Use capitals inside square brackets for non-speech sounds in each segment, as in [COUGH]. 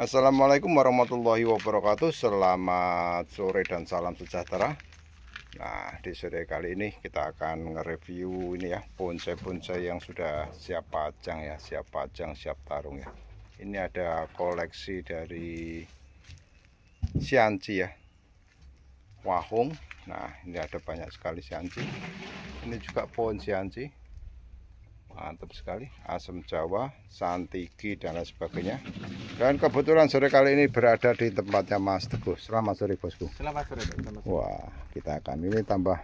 Assalamualaikum warahmatullahi wabarakatuh Selamat sore dan salam sejahtera Nah di sore kali ini kita akan nge-review ini ya Bonsai-bonsai yang sudah siap pajang ya Siap pajang, siap tarung ya Ini ada koleksi dari Sianci ya Wahung Nah ini ada banyak sekali Sianci Ini juga pohon Sianci Mantap sekali Asam Jawa, Santigi dan lain sebagainya dan kebetulan sore kali ini berada di tempatnya Mas Teguh. Selamat sore bosku. Selamat sore. Selamat sore. Wah, kita akan ini tambah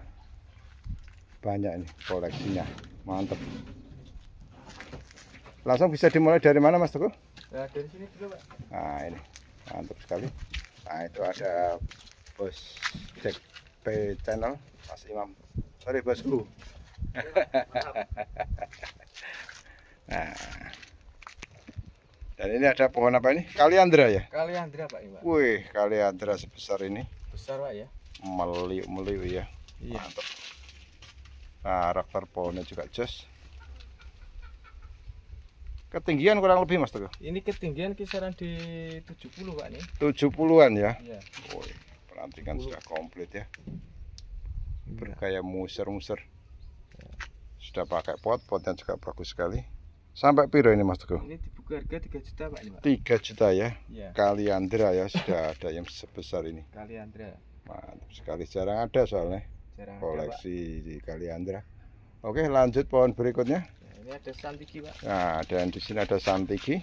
banyak nih koleksinya. mantep. Langsung bisa dimulai dari mana Mas Teguh? Ya, dari sini dulu Pak. Nah ini, mantap sekali. Nah itu ada bos Jack P Channel, Mas Imam. Sorry bosku. [LAUGHS] nah. Dan ini ada pohon apa ini? Kaliandra ya? Kaliandra Pak Iwan. Wih, kaliandra sebesar ini. Besar Pak ya. Meliuk-meliuk ya. Iya. Mantap. Nah, karakter pohonnya juga jos. Ketinggian kurang lebih Mas Teguh? Ini ketinggian kisaran di 70 Pak nih. 70-an ya? Iya. Wih, perantingan sudah komplit ya. Iya. Bergaya muser-muser. Iya. Sudah pakai pot, potnya juga bagus sekali. Sampai piro ini Mas Teguh? Ini dibuka harga 3 juta Pak ini, Pak. 3 juta ya. ya. kaliandra ya sudah [LAUGHS] ada yang sebesar ini. kaliandra Mantap sekali jarang ada soalnya. Jarang koleksi ada, di kaliandra Oke, lanjut pohon berikutnya. Nah, ini ada santiki, Pak. Nah, dan di sini ada santiki.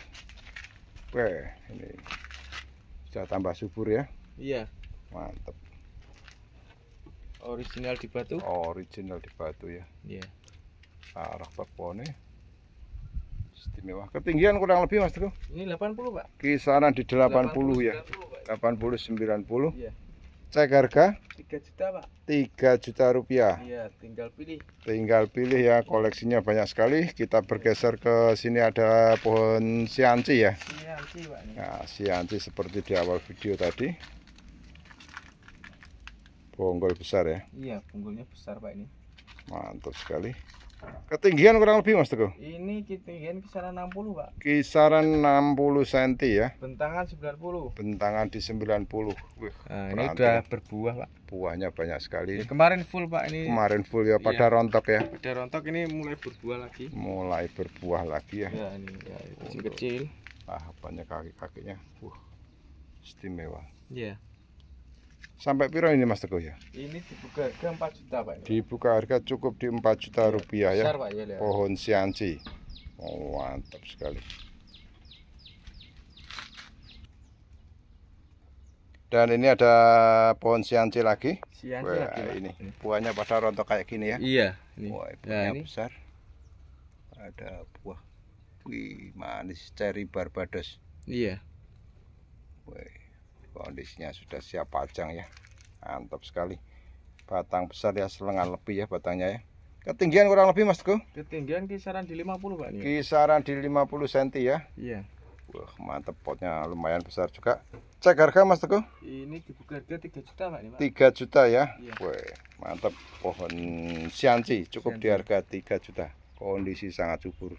Oke, ini sudah tambah subur ya. Iya. Mantap. Original di batu. Original di batu ya. Iya. Arah pohonnya istimewa. Ketinggian kurang lebih Mas Teguh? Ini 80, Pak. Kisaran di 80, 80 ya. 80 90. Iya. Cek harga? 3 juta, Pak. 3 juta rupiah. Iya, tinggal pilih. Tinggal pilih ya, koleksinya banyak sekali. Kita bergeser ke sini ada pohon sianci ya. Sianci, Pak. Nah, sianci seperti di awal video tadi. Bonggol besar ya? Iya, bonggolnya besar, Pak ini. Mantap sekali. Ketinggian kurang lebih Mas Teguh? Ini ketinggian kisaran 60 Pak Kisaran 60 cm ya Bentangan 90 Bentangan di 90 Wih, nah, Ini sudah ya. berbuah Pak Buahnya banyak sekali ya, Kemarin full Pak ini Kemarin full ya pada iya. rontok ya Pada rontok ini mulai berbuah lagi Mulai berbuah lagi ya iya, Ya ini ya, kecil Ah banyak kaki-kakinya Wah, istimewa Iya yeah. Sampai piro ini Mas Teguh ya? Ini dibuka harga 4 juta Pak. Ya? Dibuka harga cukup di 4 juta iya, rupiah ya. Besar, Pak, ya Pohon sianci. Oh, mantap sekali. Dan ini ada pohon sianci lagi. Sianci Wah, lagi. Ini buahnya pada rontok kayak gini ya. Iya. Ini. Wah, nah, buahnya ini. besar. Ada buah. Wih, manis ceri barbados. Iya. Wah, kondisinya sudah siap pajang ya mantap sekali batang besar ya selengan lebih ya batangnya ya ketinggian kurang lebih mas Teguh ketinggian kisaran di 50 pak ini. Ya? kisaran di 50 cm ya iya wah mantep potnya lumayan besar juga cek harga mas Teguh ini dibuka harga 3 juta pak, ini, 3 juta ya iya. wah mantep pohon sianci cukup sianci. di harga 3 juta kondisi sangat subur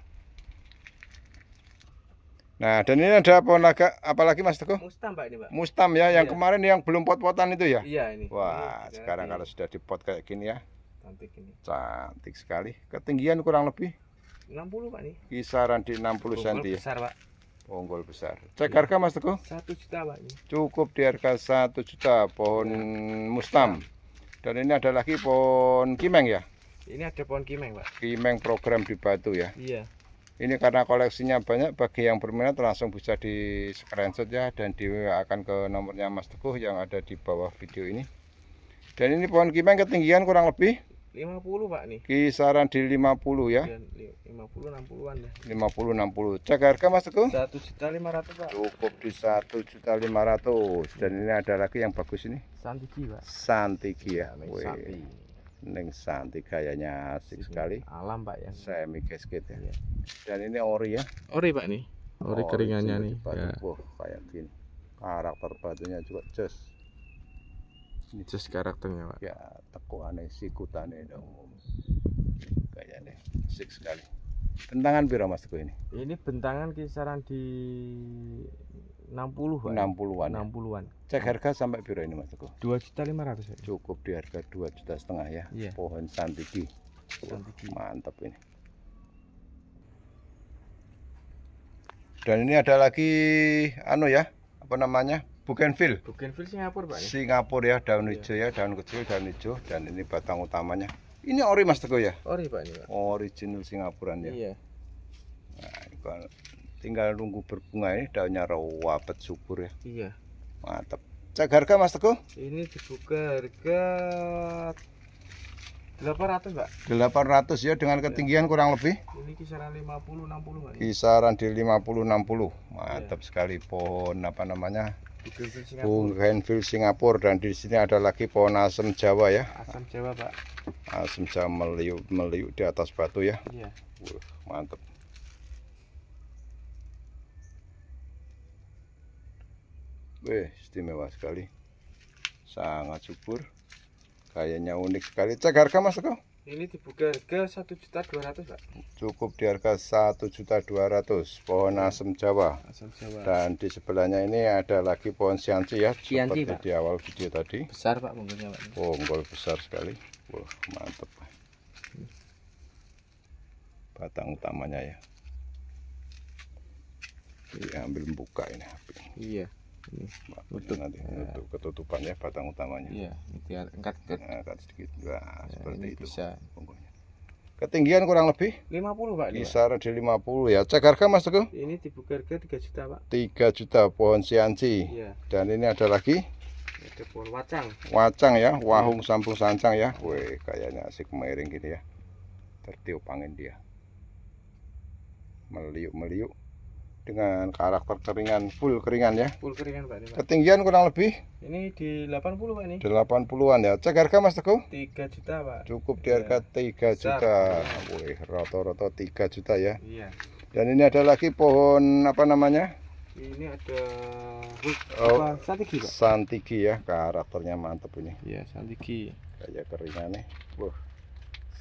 Nah, dan ini ada ponaga apalagi Mas Teguh? Mustam, Pak ini, Pak. Mustam ya, yang iya. kemarin yang belum pot-potan itu ya? Iya, ini. Wah, ini, iya, sekarang ini. kalau sudah dipot kayak gini ya. Cantik ini. Cantik sekali. Ketinggian kurang lebih 60, Pak nih. Kisaran di 60 puluh cm. Ya. Besar, ya. Pak. Bonggol besar. Cek iya. harga Mas Teguh? 1 juta, Pak. Ini. Cukup di harga 1 juta pohon ya. Mustam. Dan ini ada lagi pohon kimeng ya? Ini ada pohon kimeng, Pak. Kimeng program di Batu ya? Iya ini karena koleksinya banyak bagi yang berminat langsung bisa di screenshot ya dan di akan ke nomornya Mas Teguh yang ada di bawah video ini dan ini pohon kimeng ketinggian kurang lebih 50 Pak nih. Kisaran di 50 ya. 50 60-an ya. 50 60. Cek harga Mas Teguh? 1.500 Pak. Cukup di 1.500. Dan ini ada lagi yang bagus ini. Santigi Pak. Santigi ya. Santigi. Neng Santi kayaknya asik sekali. Alam Pak ya. Semi cascade ya. Iya. Dan ini ori ya. Ori Pak nih. Ori, ori keringannya nih. Batu, ya. Wah, kayak gini. Karakter batunya juga jos. Ini jos karakternya Pak. Ya, tekuannya sikutane dong. Kayaknya asik sekali. Bentangan biro Mas ini? Ini bentangan kisaran di 60 an 60 an 60 an cek harga sampai biro ini mas Teguh 2 juta 500 ya? cukup di harga 2 juta setengah ya yeah. pohon santigi. santigi mantap ini dan ini ada lagi anu ya apa namanya Bukenville Bukenville Singapura Pak ya? Singapura ya daun yeah. hijau ya daun kecil daun hijau dan ini batang utamanya ini ori mas Teguh ya ori Pak ini Pak original Singapura ya iya yeah. nah, Tinggal nunggu berbunga ini daunnya rawabet subur ya. Iya. Mantap. Cek harga Mas Teguh? Ini dibuka harga 800 Mbak. 800 ya dengan iya. ketinggian ya. kurang lebih? Ini kisaran 50 60 Mbak. Kisaran di 50 60. Mantap ya. sekali pohon apa namanya? Bung Singapura dan di sini ada lagi pohon asam Jawa ya. Asam Jawa, Pak. Asam Jawa meliuk meliuk di atas batu ya. Iya. Uh, mantep. Wih, istimewa sekali. Sangat subur. Kayaknya unik sekali. Cek harga Mas kau. Ini dibuka harga 1.200, Pak. Cukup di harga 1.200 pohon hmm. asem Jawa. Asam Jawa. Dan di sebelahnya ini ada lagi pohon sianci ya, sianci, seperti Pak. di awal video tadi. Besar, Pak, bunganya, Pak. Bonggol besar sekali. Wah, mantap, Pak. Batang utamanya ya. Diambil iya, buka ini Iya ini nutup nanti ya. ketutupan ya batang utamanya iya nanti angkat angkat, nah, angkat sedikit nah, ya, seperti itu bisa. bungkusnya ketinggian kurang lebih 50 pak kisar di 50 ya cek harga mas Teguh ini dibuka harga 3 juta pak 3 juta pohon sianci iya dan ini ada lagi ada pohon wacang wacang ya wahung ya. sampung sancang ya weh kayaknya asik miring gini ya tertiup angin dia meliuk-meliuk dengan karakter keringan full keringan ya full keringan Pak ini, Pak. ketinggian kurang lebih ini di 80 Pak ini 80-an ya cek harga Mas Teguh 3 juta Pak cukup di iya. harga ya. 3 juta boleh rata-rata 3 juta ya iya dan ini ada lagi pohon apa namanya ini ada oh, apa? santigi Pak santigi ya karakternya mantep ini iya santigi kayak keringan nih Wah.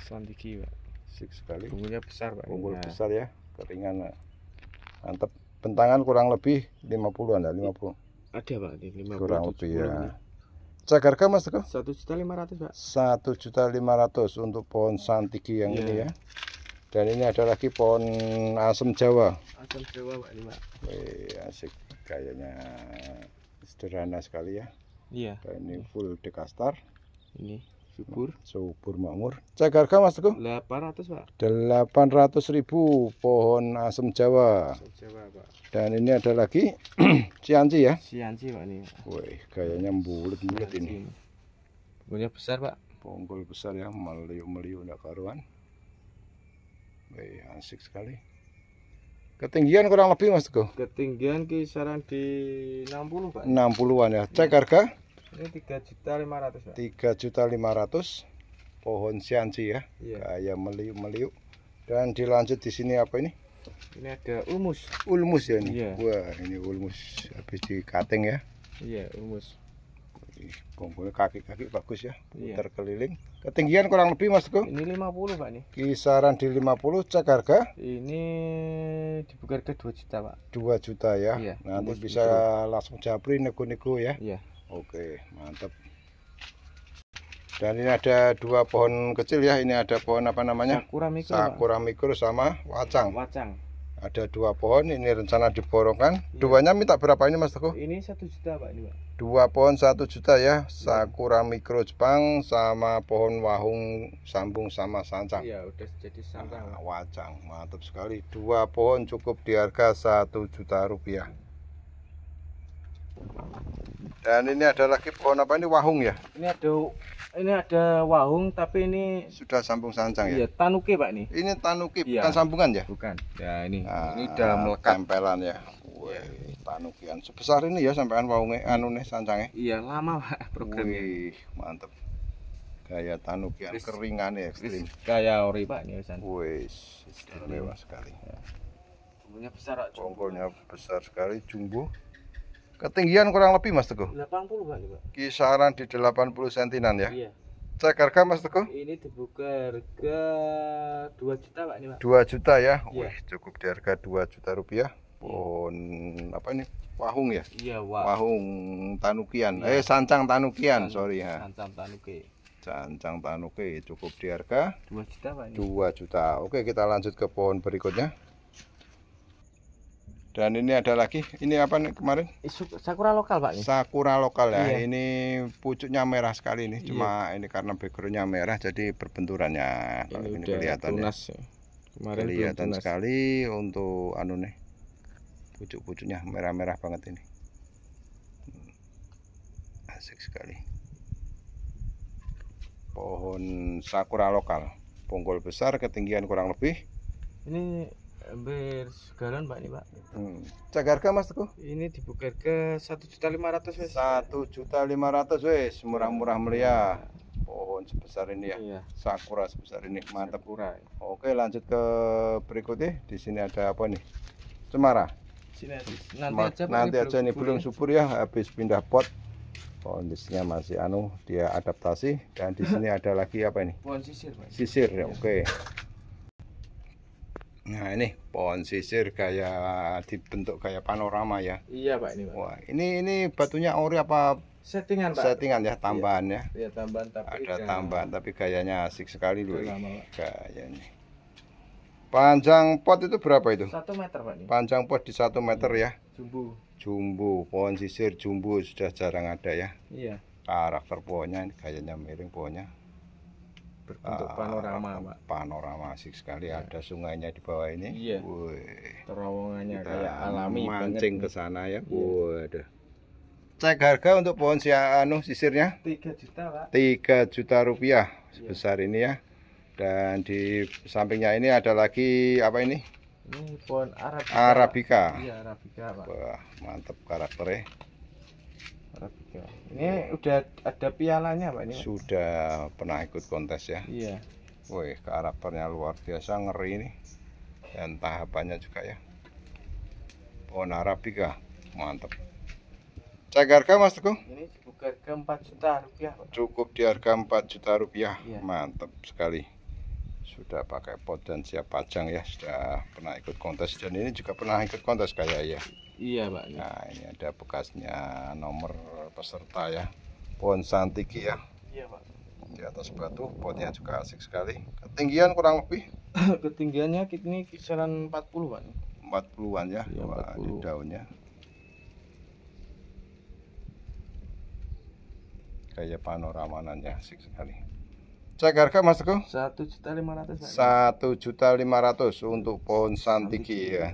santigi Pak sik sekali punggulnya besar Pak bungkul ya. besar ya keringan Pak mantap bentangan kurang lebih 50 Anda 50 ada pak di 50 kurang lebih ya cek harga mas Teguh satu juta lima ratus pak satu juta lima ratus untuk pohon santiki yang ya. ini iya. ya dan ini ada lagi pohon asam jawa asam jawa pak ini pak Wih, asik kayaknya sederhana sekali ya iya ini full dekastar ini subur subur makmur cek harga mas Teguh 800 pak 800 ribu pohon asam jawa asam jawa pak dan ini ada lagi [CLEARS THROAT] cianci ya cianci pak ini woi kayaknya bulat-bulat ini punya besar pak bonggol besar ya meliu-meliu enggak karuan wih asik sekali Ketinggian kurang lebih Mas Teguh? Ketinggian kisaran di 60 Pak. 60-an ya. Cek harga? Ini tiga juta lima ratus. Tiga juta lima ratus pohon siansi ya. Iya. Kayak meliuk-meliuk. Dan dilanjut di sini apa ini? Ini ada ulmus. Ulmus ya ini. Iya. Wah, ini ulmus habis di cutting ya. Iya, ulmus. Bonggolnya kaki-kaki bagus ya, iya. keliling. Ketinggian kurang lebih Mas Teguh? Ini 50 Pak nih. Kisaran di 50, cek harga? Ini dibuka harga 2 juta Pak. 2 juta ya. Iya, Nanti bisa itu. langsung japri nego-nego ya. Iya. Oke, mantap. Dan ini ada dua pohon kecil ya. Ini ada pohon apa namanya? Sakura mikro. Sakura mikro sama wacang. Wacang. Ada dua pohon. Ini rencana diborongkan. Iya. Duanya minta berapa ini Mas Teguh? Ini satu juta Pak ini Pak. Dua pohon satu juta ya. Iya. Sakura mikro Jepang sama pohon wahung sambung sama sancang. Iya udah jadi sancang. Nah, wacang mantap sekali. Dua pohon cukup di harga satu juta rupiah. Dan ini ada lagi pohon apa ini wahung ya? Ini ada ini ada wahung tapi ini sudah sambung sancang iya, ya. Iya, tanuki Pak ini. Ini tanuki iya. bukan sambungan ya? Bukan. Ya ini. Nah, ini udah melekat tempelan ya. Wih, tanukian sebesar ini ya wahungnya anu nih sancangnya. Iya, lama Pak programnya. Wih, mantep. Gaya tanukian Chris, keringan ya ekstrim. Gaya ori Pak ini wisan. Wih, istimewa sekali. Ya. Bunganya besar, Bongkolnya besar sekali, jumbo. Ketinggian kurang lebih Mas Teguh? 80 Pak Kisaran di 80 sentinan ya? Iya. Cek harga Mas Teguh? Ini dibuka harga 2 juta Pak ini Pak. 2 juta ya? Iya. Wih, cukup di harga 2 juta rupiah. Pohon iya. apa ini? Wahung ya? Iya, wah. Wahung Tanukian. Iya. Eh, Sancang Tanukian, Tan sorry ya. Sancang Tanuki. Sancang Tanuki cukup di harga 2 juta Pak ini. 2 juta. Oke, kita lanjut ke pohon berikutnya. Dan ini ada lagi, ini apa nih kemarin? Eh, sakura lokal pak. Sakura lokal ya, iya. ini pucuknya merah sekali ini, iya. cuma iya. ini karena backgroundnya merah jadi berbenturannya. ini, ini kelihatan ya. Kemarin kelihatan tunas. sekali untuk anu nih, pucuk-pucuknya merah-merah banget ini. Hmm, asik sekali. Pohon sakura lokal, bonggol besar, ketinggian kurang lebih. Ini hampir segalan pak ini pak hmm. cek mas teguh ini dibuka ke satu juta lima ratus satu juta lima ratus wes murah-murah meriah pohon sebesar ini ya iya. sakura sebesar ini mantap sakura. Ya. oke lanjut ke berikutnya di sini ada apa nih cemara sini nanti nanti aja nanti aja nih belum subur ya habis pindah pot kondisinya masih anu dia adaptasi dan di sini ada lagi apa ini pohon sisir sisir ya oke okay. Iya. Nah ini pohon sisir kayak dibentuk kayak panorama ya. Iya pak ini. Pak. Wah ini ini batunya ori apa? Settingan pak. Settingan ya tambahan iya. ya. Iya tambahan tapi. Ada tambahan tapi gayanya asik sekali loh. Lama, Gayanya. Panjang pot itu berapa itu? Satu meter pak. Ini. Panjang pot di satu meter ya. Jumbo. Jumbo pohon sisir jumbo sudah jarang ada ya. Iya. Karakter pohonnya gayanya miring pohonnya berbentuk ah, panorama, Pak. Panorama asik sekali. Ya. Ada sungainya di bawah ini. Iya. Terowongannya Kita kayak alami mancing ke sana ya. Iya. Woi, Cek harga untuk pohon si anu sisirnya? 3 juta, Pak. 3 juta rupiah iya. sebesar ini ya. Dan di sampingnya ini ada lagi apa ini? Ini pohon Arabica. Arabica. Iya, Arabica, Pak. Wah, mantap karakternya. Ini udah ada pialanya Pak ini. Sudah pernah ikut kontes ya? Iya. Wih, karakternya luar biasa ngeri ini, Dan tahapannya juga ya. Pohon Arabica, ah, mantep. Cek harga Mas Teguh? Ini cukup harga 4 juta rupiah Pak. Cukup di harga 4 juta rupiah, iya. mantap sekali. Sudah pakai pot dan siap pajang ya, sudah pernah ikut kontes. Dan ini juga pernah ikut kontes kayak ya. Iya, Pak. Iya. Nah, ini ada bekasnya nomor peserta ya. Pohon santiki ya. Iya, Pak. Di atas batu, pohonnya juga asik sekali. Ketinggian kurang lebih? [CLEARS THROAT] Ketinggiannya ini kisaran 40, Pak. 40-an ya, ya 40. Wah, di daunnya. Kayak panoramanannya asik sekali. Cek harga Mas Teguh? Satu juta lima ratus. Satu juta lima ratus untuk pohon santiki ya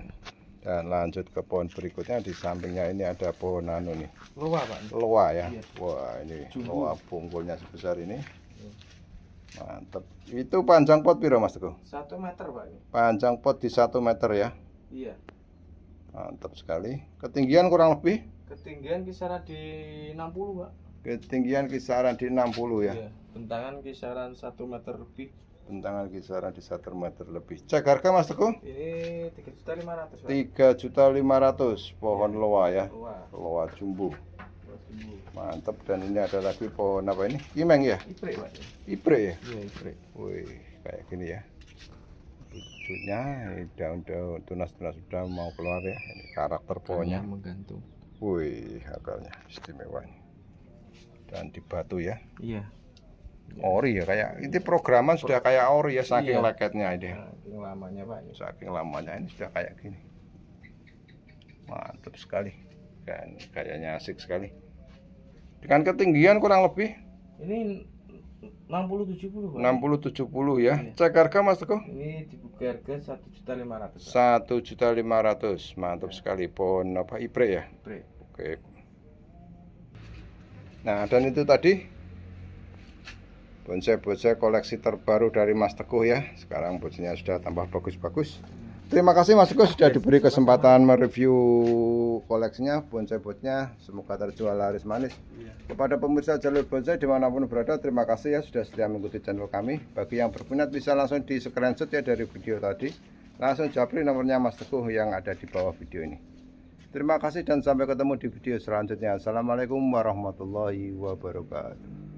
dan lanjut ke pohon berikutnya di sampingnya ini ada pohon anu nih loa pak loa ya iya. wah ini Jumbo. loa punggulnya sebesar ini iya. mantep itu panjang pot biro mas teguh satu meter pak panjang pot di satu meter ya iya mantap sekali ketinggian kurang lebih ketinggian kisaran di 60 pak ketinggian kisaran di 60 ya iya. bentangan kisaran satu meter lebih bentangan kisaran di satu meter lebih. Cek harga Mas Teguh? Ini lima ratus pohon ya. loa ya. Loa, loa jumbo. Mantap dan ini ada lagi pohon apa ini? Kimeng ya? Ipre, Pak. Ipre ya? Iya, ipre. Wih, kayak gini ya. Wujudnya daun-daun tunas-tunas sudah mau keluar ya. Ini karakter pohonnya. menggantung. Wih, akarnya istimewa. Dan di batu ya. Iya. Ya. ori ya kayak ini programan sudah kayak ori ya saking iya. leketnya ini nah, saking lamanya pak ya. saking lamanya ini sudah kayak gini mantap sekali kan kayaknya asik sekali dengan ketinggian kurang lebih ini 60 70 Pak. 60 70 ya. Ini. Iya. Cek harga Mas Teguh. Ini dibuka harga 1.500. 500. Mantap ya. sekali pon apa Ibre ya? Ibre. Oke. Nah, dan itu tadi Bonsai-bonsai koleksi terbaru dari Mas Teguh ya. Sekarang bonsainya sudah tambah bagus-bagus. Terima kasih Mas Teguh sudah diberi kesempatan mereview koleksinya, bonsai-bonsainya. Semoga terjual laris manis. Iya. Kepada pemirsa jalur bonsai dimanapun berada, terima kasih ya sudah setia mengikuti channel kami. Bagi yang berminat bisa langsung di screenshot ya dari video tadi. Langsung japri nomornya Mas Teguh yang ada di bawah video ini. Terima kasih dan sampai ketemu di video selanjutnya. Assalamualaikum warahmatullahi wabarakatuh.